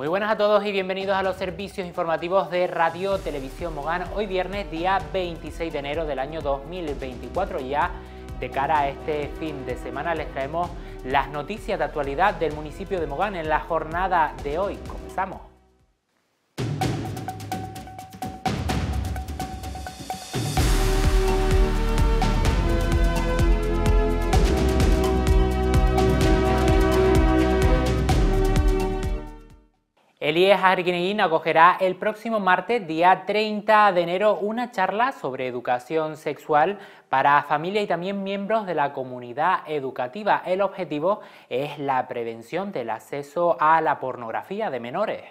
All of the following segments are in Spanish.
Muy buenas a todos y bienvenidos a los servicios informativos de Radio Televisión Mogán. Hoy viernes, día 26 de enero del año 2024 ya. De cara a este fin de semana les traemos las noticias de actualidad del municipio de Mogán en la jornada de hoy. Comenzamos. Elías Arguineguín acogerá el próximo martes, día 30 de enero, una charla sobre educación sexual para familia y también miembros de la comunidad educativa. El objetivo es la prevención del acceso a la pornografía de menores.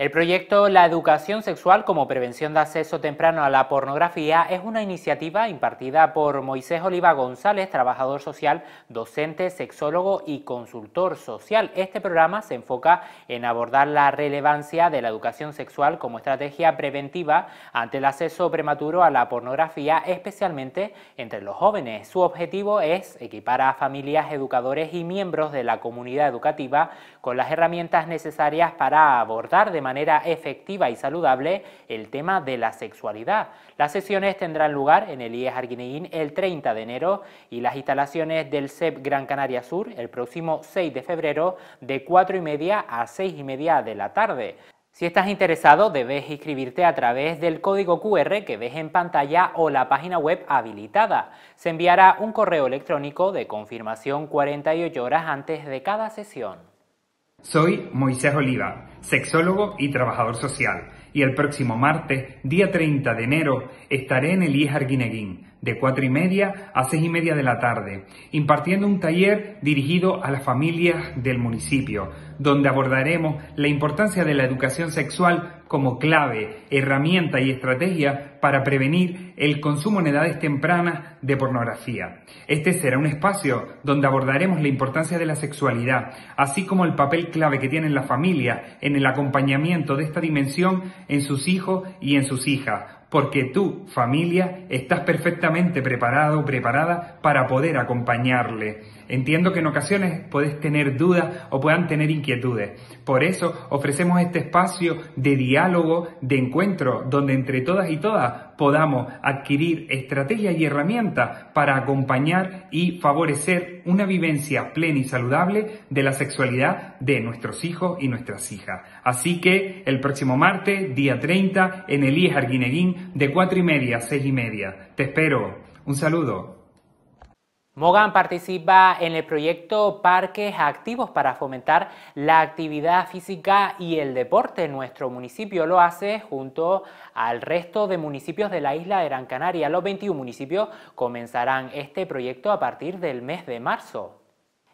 El proyecto La educación sexual como prevención de acceso temprano a la pornografía es una iniciativa impartida por Moisés Oliva González, trabajador social, docente, sexólogo y consultor social. Este programa se enfoca en abordar la relevancia de la educación sexual como estrategia preventiva ante el acceso prematuro a la pornografía, especialmente entre los jóvenes. Su objetivo es equipar a familias, educadores y miembros de la comunidad educativa con las herramientas necesarias para abordar de manera manera efectiva y saludable el tema de la sexualidad. Las sesiones tendrán lugar en el IES Arguineguín el 30 de enero y las instalaciones del CEP Gran Canaria Sur el próximo 6 de febrero de 4 y media a 6 y media de la tarde. Si estás interesado, debes inscribirte a través del código QR que ves en pantalla o la página web habilitada. Se enviará un correo electrónico de confirmación 48 horas antes de cada sesión. Soy Moisés Oliva, sexólogo y trabajador social, y el próximo martes, día 30 de enero, estaré en el Elías Arguineguín, de 4 y media a 6 y media de la tarde, impartiendo un taller dirigido a las familias del municipio, donde abordaremos la importancia de la educación sexual como clave, herramienta y estrategia para prevenir el consumo en edades tempranas de pornografía. Este será un espacio donde abordaremos la importancia de la sexualidad, así como el papel clave que tiene la familia en el acompañamiento de esta dimensión en sus hijos y en sus hijas porque tú, familia, estás perfectamente preparado, preparada para poder acompañarle. Entiendo que en ocasiones puedes tener dudas o puedan tener inquietudes. Por eso ofrecemos este espacio de diálogo, de encuentro, donde entre todas y todas podamos adquirir estrategias y herramientas para acompañar y favorecer una vivencia plena y saludable de la sexualidad de nuestros hijos y nuestras hijas. Así que el próximo martes, día 30, en Elías Arguineguín, de 4 y media a 6 y media. Te espero. Un saludo. Mogan participa en el proyecto Parques Activos para fomentar la actividad física y el deporte. Nuestro municipio lo hace junto al resto de municipios de la isla de Gran Canaria. Los 21 municipios comenzarán este proyecto a partir del mes de marzo.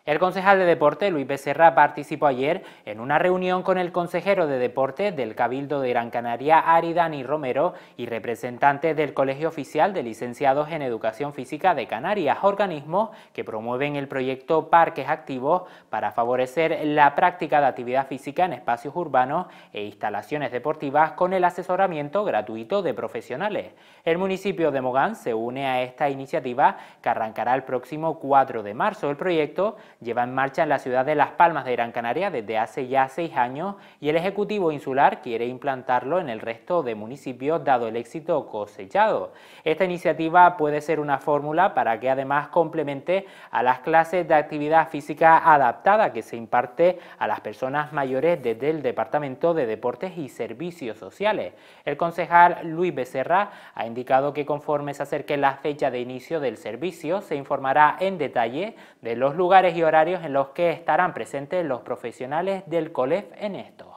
El concejal de Deporte, Luis Becerra, participó ayer en una reunión con el consejero de Deporte del Cabildo de Gran Canaria, Aridani Romero, y representante del Colegio Oficial de Licenciados en Educación Física de Canarias, organismos que promueven el proyecto Parques Activos para favorecer la práctica de actividad física en espacios urbanos e instalaciones deportivas con el asesoramiento gratuito de profesionales. El municipio de Mogán se une a esta iniciativa que arrancará el próximo 4 de marzo. El proyecto lleva en marcha en la ciudad de Las Palmas de Gran Canaria desde hace ya seis años y el Ejecutivo Insular quiere implantarlo en el resto de municipios dado el éxito cosechado. Esta iniciativa puede ser una fórmula para que además complemente a las clases de actividad física adaptada que se imparte a las personas mayores desde el Departamento de Deportes y Servicios Sociales. El concejal Luis Becerra ha indicado que conforme se acerque la fecha de inicio del servicio se informará en detalle de los lugares y horarios en los que estarán presentes los profesionales del COLEF en esto.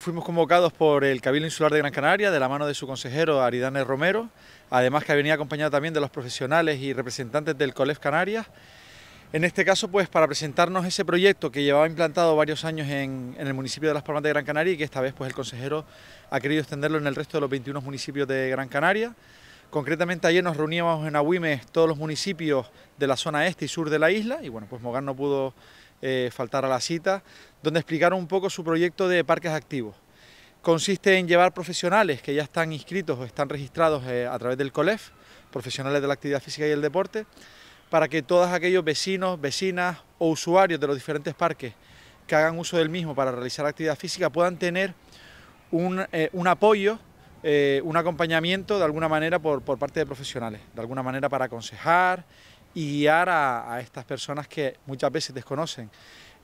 Fuimos convocados por el Cabildo Insular de Gran Canaria de la mano de su consejero Aridane Romero, además que venía acompañado también de los profesionales y representantes del COLEF Canarias. En este caso, pues para presentarnos ese proyecto que llevaba implantado varios años en, en, el municipio de Las Palmas de Gran Canaria y que esta vez pues el consejero ha querido extenderlo en el resto de los 21 municipios de Gran Canaria. Concretamente ayer nos reuníamos en Agüimes todos los municipios de la zona este y sur de la isla y bueno, pues Mogán no pudo eh, faltar a la cita, donde explicaron un poco su proyecto de parques activos. Consiste en llevar profesionales que ya están inscritos o están registrados eh, a través del COLEF, profesionales de la actividad física y el deporte, para que todos aquellos vecinos, vecinas o usuarios de los diferentes parques que hagan uso del mismo para realizar actividad física puedan tener un eh, apoyo eh, un acompañamiento de alguna manera por, parte de profesionales, de alguna manera para aconsejar y guiar a, estas personas que muchas veces desconocen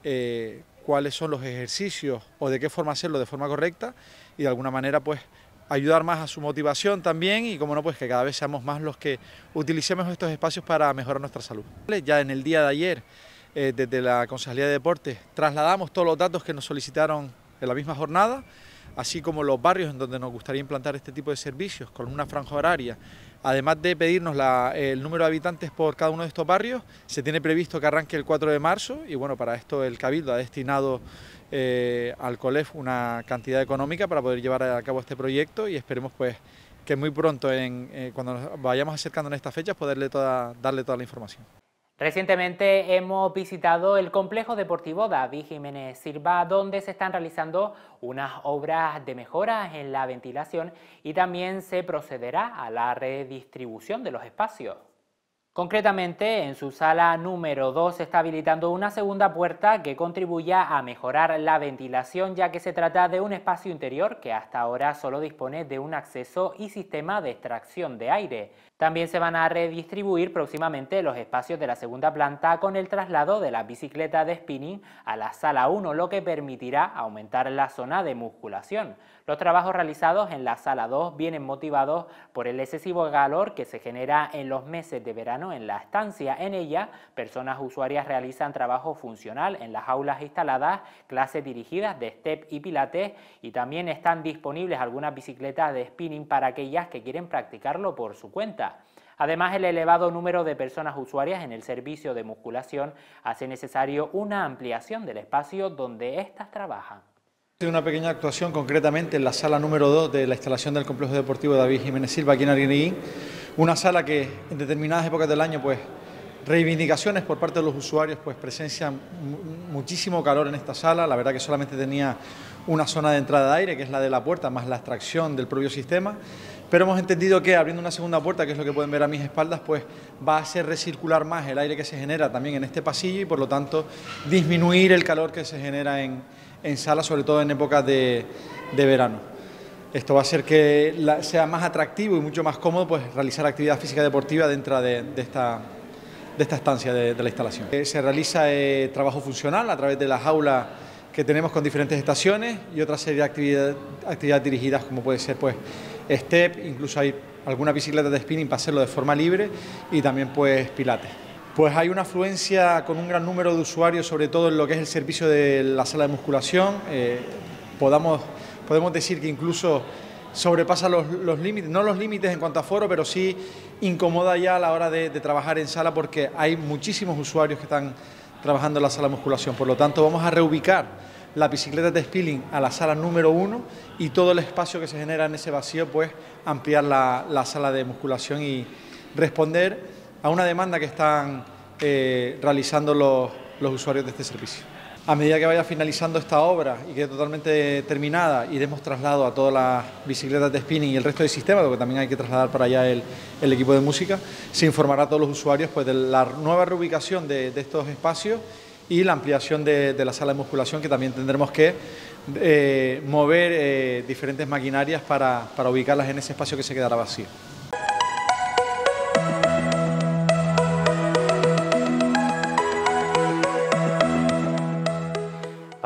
eh, cuáles son los ejercicios o de qué forma hacerlo de forma correcta y de alguna manera pues ayudar más a su motivación también y como no pues que cada vez seamos más los que utilicemos estos espacios para mejorar nuestra salud. Ya en el día de ayer eh, desde la Consejería de Deportes trasladamos todos los datos que nos solicitaron en la misma jornada así como los barrios en donde nos gustaría implantar este tipo de servicios, con una franja horaria. Además de pedirnos el número de habitantes por cada uno de estos barrios, se tiene previsto que arranque el 4 de marzo y bueno, para esto el Cabildo ha destinado eh, al COLEF una cantidad económica para poder llevar a cabo este proyecto y esperemos pues que muy pronto, eh, cuando nos vayamos acercando en estas fechas, poderle darle toda la información. Recientemente hemos visitado el complejo deportivo David Jiménez Silva, donde se están realizando unas obras de mejoras en la ventilación y también se procederá a la redistribución de los espacios. Concretamente, en su sala número 2 se está habilitando una segunda puerta que contribuya a mejorar la ventilación ya que se trata de un espacio interior que hasta ahora solo dispone de un acceso y sistema de extracción de aire. También se van a redistribuir próximamente los espacios de la segunda planta con el traslado de la bicicleta de spinning a la sala 1, lo que permitirá aumentar la zona de musculación. Los trabajos realizados en la sala 2 vienen motivados por el excesivo calor que se genera en los meses de verano en la estancia en ella, personas usuarias realizan trabajo funcional en las aulas instaladas, clases dirigidas de step y pilates y también están disponibles algunas bicicletas de spinning para aquellas que quieren practicarlo por su cuenta. Además, el elevado número de personas usuarias en el servicio de musculación hace necesario una ampliación del espacio donde estas trabajan. Una pequeña actuación concretamente en la sala número 2 de la instalación del Complejo Deportivo David Jiménez Silva aquí en una sala que en determinadas épocas del año, pues reivindicaciones por parte de los usuarios, pues presencian muchísimo calor en esta sala. La verdad que solamente tenía una zona de entrada de aire, que es la de la puerta, más la extracción del propio sistema. Pero hemos entendido que abriendo una segunda puerta, que es lo que pueden ver a mis espaldas, pues va a hacer recircular más el aire que se genera también en este pasillo y por lo tanto disminuir el calor que se genera en, sala, sobre todo en épocas de verano. Esto va a hacer que sea más atractivo y mucho más cómodo pues, realizar actividad física deportiva dentro de, esta, de esta estancia de, la instalación. Eh, se realiza eh, trabajo funcional a través de las aulas que tenemos con diferentes estaciones y otra serie de actividades dirigidas como puede ser pues, step, incluso hay alguna bicicleta de spinning para hacerlo de forma libre y también pues pilates. Pues hay una afluencia con un gran número de usuarios, sobre todo en lo que es el servicio de la sala de musculación. Eh, podamos podemos decir que incluso sobrepasa los, límites, no los límites en cuanto a foro, pero sí incomoda ya a la hora de, trabajar en sala porque hay muchísimos usuarios que están trabajando en la sala de musculación. Por lo tanto, vamos a reubicar la bicicleta de spilling a la sala número uno y todo el espacio que se genera en ese vacío, pues ampliar la, sala de musculación y responder a una demanda que están eh, realizando los usuarios de este servicio. A medida que vaya finalizando esta obra y quede totalmente terminada, y demos traslado a todas las bicicletas de spinning y el resto del sistema, que también hay que trasladar para allá el, equipo de música. Se informará a todos los usuarios pues, de la nueva reubicación de, estos espacios y la ampliación de, la sala de musculación, que también tendremos que eh, mover eh, diferentes maquinarias para ubicarlas en ese espacio que se quedará vacío.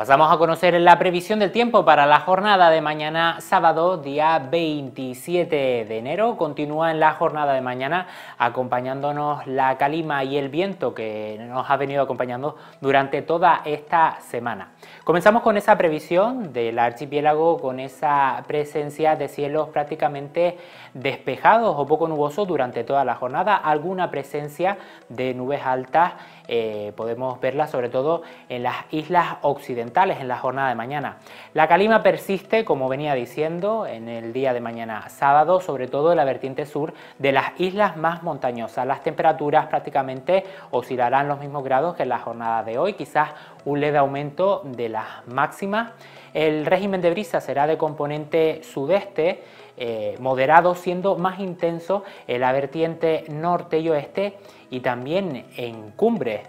Pasamos a conocer la previsión del tiempo para la jornada de mañana sábado, día 27 de enero. Continúa en la jornada de mañana acompañándonos la calima y el viento que nos ha venido acompañando durante toda esta semana. Comenzamos con esa previsión del archipiélago con esa presencia de cielos prácticamente despejados o poco nubosos durante toda la jornada, alguna presencia de nubes altas eh, podemos verla sobre todo en las islas occidentales en la jornada de mañana. La calima persiste, como venía diciendo, en el día de mañana sábado, sobre todo en la vertiente sur de las islas más montañosas. Las temperaturas prácticamente oscilarán los mismos grados que en la jornada de hoy, quizás un leve aumento de las máximas. El régimen de brisa será de componente sudeste, eh, moderado, siendo más intenso en la vertiente norte y oeste y también en cumbres.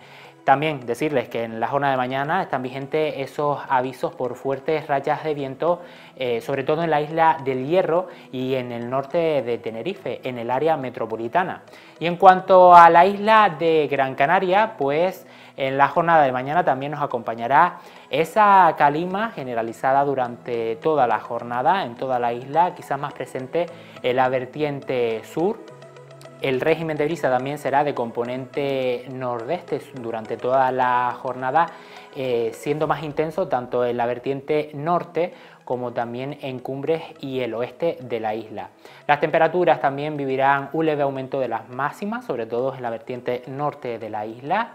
También decirles que en la zona de mañana están vigentes esos avisos por fuertes rayas de viento, eh, sobre todo en la isla del Hierro y en el norte de Tenerife, en el área metropolitana. Y en cuanto a la isla de Gran Canaria, pues en la jornada de mañana también nos acompañará esa calima generalizada durante toda la jornada en toda la isla, quizás más presente en la vertiente sur el régimen de brisa también será de componente nordeste durante toda la jornada, eh, siendo más intenso tanto en la vertiente norte como también en cumbres y el oeste de la isla. Las temperaturas también vivirán un leve aumento de las máximas, sobre todo en la vertiente norte de la isla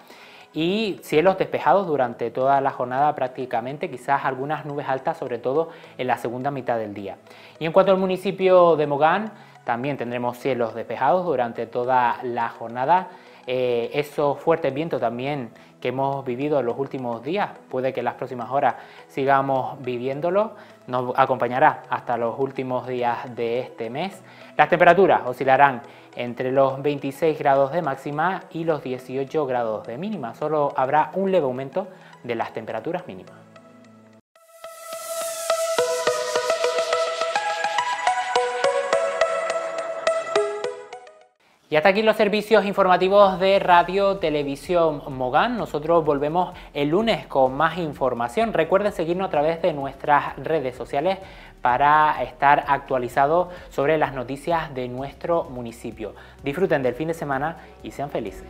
y cielos despejados durante toda la jornada prácticamente, quizás algunas nubes altas sobre todo en la segunda mitad del día. Y en cuanto al municipio de Mogán, también tendremos cielos despejados durante toda la jornada. Eh, esos fuertes vientos también que hemos vivido en los últimos días, puede que en las próximas horas sigamos viviéndolo, nos acompañará hasta los últimos días de este mes. Las temperaturas oscilarán entre los 26 grados de máxima y los 18 grados de mínima, solo habrá un leve aumento de las temperaturas mínimas. Y hasta aquí los servicios informativos de Radio Televisión Mogán. Nosotros volvemos el lunes con más información. Recuerden seguirnos a través de nuestras redes sociales para estar actualizados sobre las noticias de nuestro municipio. Disfruten del fin de semana y sean felices.